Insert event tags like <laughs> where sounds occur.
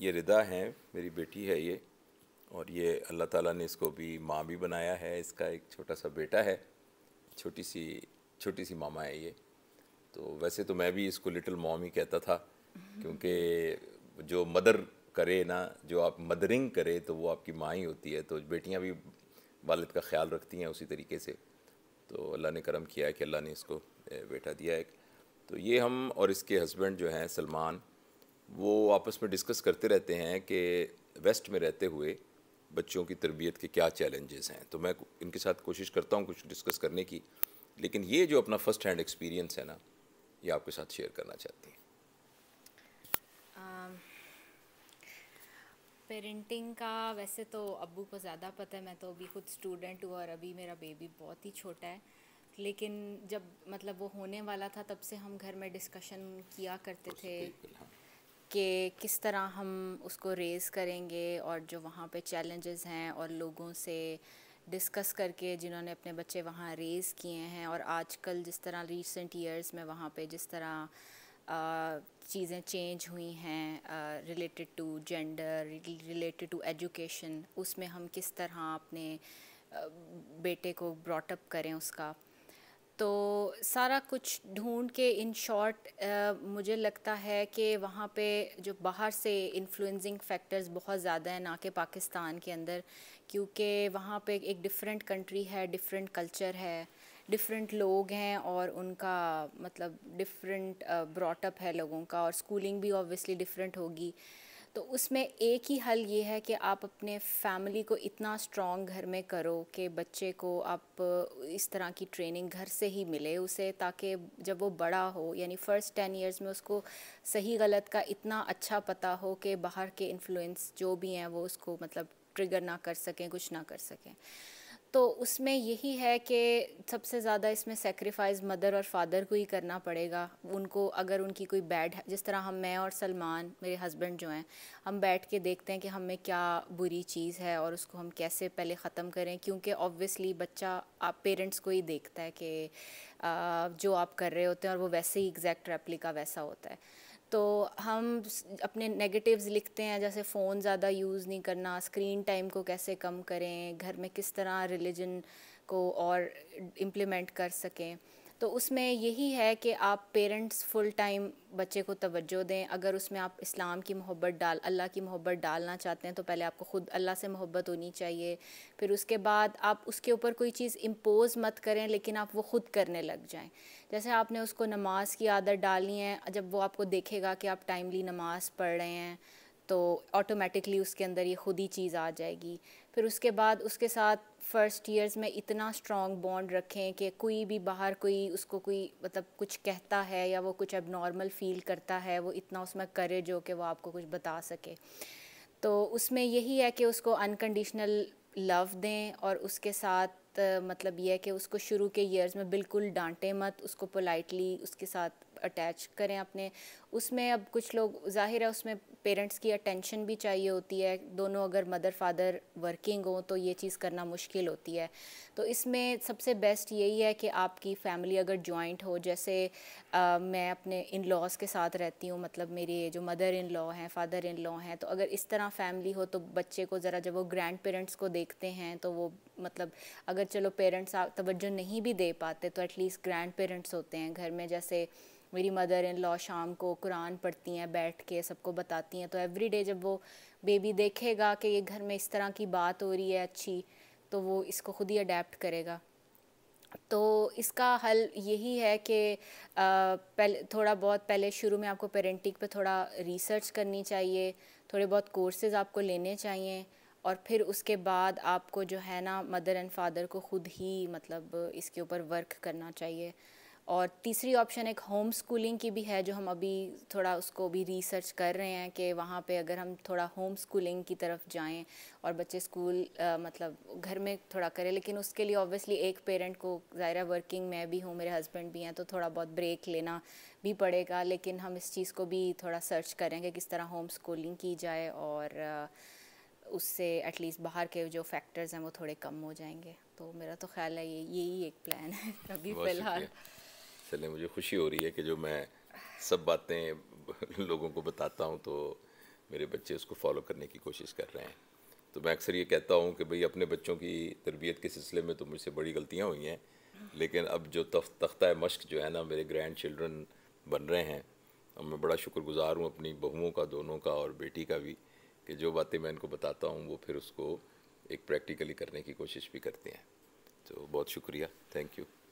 ये रिदा है मेरी बेटी है ये और ये अल्लाह ताला ने इसको भी माँ भी बनाया है इसका एक छोटा सा बेटा है छोटी सी छोटी सी मामा है ये तो वैसे तो मैं भी इसको लिटिल मॉम ही कहता था क्योंकि जो मदर करे ना जो आप मदरिंग करे तो वो आपकी माँ ही होती है तो बेटियाँ भी वालद का ख्याल रखती हैं उसी तरीके से तो अल्लाह ने करम किया है कि अल्लाह ने इसको बेटा दिया है तो ये हम और इसके हस्बैंड जो हैं सलमान वो आपस में डिस्कस करते रहते हैं कि वेस्ट में रहते हुए बच्चों की तरबियत के क्या चैलेंजेस हैं तो मैं इनके साथ कोशिश करता हूँ कुछ डिस्कस करने की लेकिन ये जो अपना फ़र्स्ट हैंड एक्सपीरियंस है ना ये आपके साथ शेयर करना चाहती हैं पेरेंटिंग um, का वैसे तो अबू को ज़्यादा पता है मैं तो अभी खुद स्टूडेंट हूँ और अभी मेरा बेबी बहुत ही छोटा है लेकिन जब मतलब वो होने वाला था तब से हम घर में डिस्कशन किया करते थे हाँ। कि किस तरह हम उसको रेज़ करेंगे और जो वहाँ पे चैलेंजेस हैं और लोगों से डिस्कस करके जिन्होंने अपने बच्चे वहाँ रेज़ किए हैं और आजकल जिस तरह रिसेंट ईयर्स में वहाँ पे जिस तरह चीज़ें चेंज हुई हैं related to gender related to education उसमें हम किस तरह अपने बेटे को ब्रॉटअप करें उसका तो सारा कुछ ढूंढ के इन शॉर्ट मुझे लगता है कि वहाँ पे जो बाहर से इन्फ्लुएंसिंग फैक्टर्स बहुत ज़्यादा हैं ना कि पाकिस्तान के अंदर क्योंकि वहाँ पे एक डिफरेंट कंट्री है डिफरेंट कल्चर है डिफरेंट लोग हैं और उनका मतलब डिफरेंट ब्रॉटअप है लोगों का और स्कूलिंग भी ऑब्वियसली डिफरेंट होगी तो उसमें एक ही हल ये है कि आप अपने फैमिली को इतना स्ट्रॉन्ग घर में करो कि बच्चे को आप इस तरह की ट्रेनिंग घर से ही मिले उसे ताकि जब वो बड़ा हो यानी फ़र्स्ट टेन इयर्स में उसको सही गलत का इतना अच्छा पता हो कि बाहर के इन्फ्लुएंस जो भी हैं वो उसको मतलब ट्रिगर ना कर सकें कुछ ना कर सकें तो उसमें यही है कि सबसे ज़्यादा इसमें सेक्रीफाइस मदर और फादर को ही करना पड़ेगा उनको अगर उनकी कोई बैड जिस तरह हम मैं और सलमान मेरे हस्बैंड जो हैं हम बैठ के देखते हैं कि हमें क्या बुरी चीज़ है और उसको हम कैसे पहले ख़त्म करें क्योंकि ऑब्वियसली बच्चा आप पेरेंट्स को ही देखता है कि जो आप कर रहे होते हैं और वो वैसे ही एग्जैक्ट रेप्लिका वैसा होता है तो हम अपने नेगेटिव्स लिखते हैं जैसे फ़ोन ज़्यादा यूज़ नहीं करना स्क्रीन टाइम को कैसे कम करें घर में किस तरह रिलीजन को और इम्प्लीमेंट कर सकें तो उसमें यही है कि आप पेरेंट्स फुल टाइम बच्चे को तवज्जो दें अगर उसमें आप इस्लाम की मोहब्बत डाल अल्लाह की मोहब्बत डालना चाहते हैं तो पहले आपको ख़ुद अल्लाह से मोहब्बत होनी चाहिए फिर उसके बाद आप उसके ऊपर कोई चीज़ इम्पोज़ मत करें लेकिन आप वो ख़ुद करने लग जाएं जैसे आपने उसको नमाज की आदत डालनी है जब वो आपको देखेगा कि आप टाइमली नमाज पढ़ रहे हैं तो ऑटोमेटिकली उसके अंदर ये खुद ही चीज़ आ जाएगी फिर उसके बाद उसके साथ फ़र्स्ट ईयर्स में इतना स्ट्रॉन्ग बॉन्ड रखें कि कोई भी बाहर कोई उसको कोई मतलब कुछ कहता है या वो कुछ अब नॉर्मल फील करता है वो इतना उसमें करेज हो कि वो आपको कुछ बता सके तो उसमें यही है कि उसको अनकंडीशनल लव दें और उसके साथ मतलब ये है कि उसको शुरू के ईयर्स में बिल्कुल डांटे मत उसको पोलाइटली उसके साथ अटैच करें अपने उसमें अब कुछ लोग जाहिर है उसमें पेरेंट्स की अटेंशन भी चाहिए होती है दोनों अगर मदर फादर वर्किंग हों तो ये चीज़ करना मुश्किल होती है तो इसमें सबसे बेस्ट यही है कि आपकी फैमिली अगर जॉइंट हो जैसे मैं अपने इन लॉज़ के साथ रहती हूँ मतलब मेरे जो मदर इन लॉ हैं फादर इन लॉ हैं तो अगर इस तरह फैमिली हो तो बच्चे को ज़रा जब वो ग्रैंड पेरेंट्स को देखते हैं तो वो मतलब अगर चलो पेरेंट्स तवज्जो नहीं भी दे पाते तो एटलीस्ट ग्रैंड पेरेंट्स होते हैं घर में जैसे मेरी मदर इन लॉ शाम को कुरान पढ़ती हैं बैठ के सबको बताती हैं तो एवरी डे जब वो बेबी देखेगा कि ये घर में इस तरह की बात हो रही है अच्छी तो वो इसको खुद ही अडेप्ट करेगा तो इसका हल यही है कि पहले थोड़ा बहुत पहले शुरू में आपको पेरेंटिंग पे थोड़ा रिसर्च करनी चाहिए थोड़े बहुत कोर्सेज़ आपको लेने चाहिए और फिर उसके बाद आपको जो है ना मदर एंड फादर को ख़ुद ही मतलब इसके ऊपर वर्क करना चाहिए और तीसरी ऑप्शन एक होम स्कूलिंग की भी है जो हम अभी थोड़ा उसको भी रिसर्च कर रहे हैं कि वहाँ पे अगर हम थोड़ा होम स्कूलिंग की तरफ जाएं और बच्चे स्कूल आ, मतलब घर में थोड़ा करें लेकिन उसके लिए ऑब्वियसली एक पेरेंट को ज़ाहिर वर्किंग मैं भी हूँ मेरे हस्बैंड भी हैं तो थोड़ा बहुत ब्रेक लेना भी पड़ेगा लेकिन हम इस चीज़ को भी थोड़ा सर्च करेंगे किस तरह होम स्कूलिंग की जाए और उससे एटलीस्ट बाहर के जो फैक्टर्स हैं वो थोड़े कम हो जाएंगे तो मेरा तो ख्याल है ये यही एक प्लान है <laughs> अभी फ़िलहाल चलें मुझे खुशी हो रही है कि जो मैं सब बातें <laughs> लोगों को बताता हूँ तो मेरे बच्चे उसको फॉलो करने की कोशिश कर रहे हैं तो मैं अक्सर ये कहता हूँ कि भाई अपने बच्चों की तरबियत के सिलसिले में तो मुझसे बड़ी गलतियाँ हुई हैं लेकिन अब जो तफ तख्ता मश्क जो है ना मेरे ग्रैंड चिल्ड्रन बन रहे हैं और मैं बड़ा शुक्रगुजार हूँ अपनी बहुओं का दोनों का और बेटी का भी कि जो बातें मैं इनको बताता हूँ वो फिर उसको एक प्रैक्टिकली करने की कोशिश भी करते हैं तो बहुत शुक्रिया थैंक यू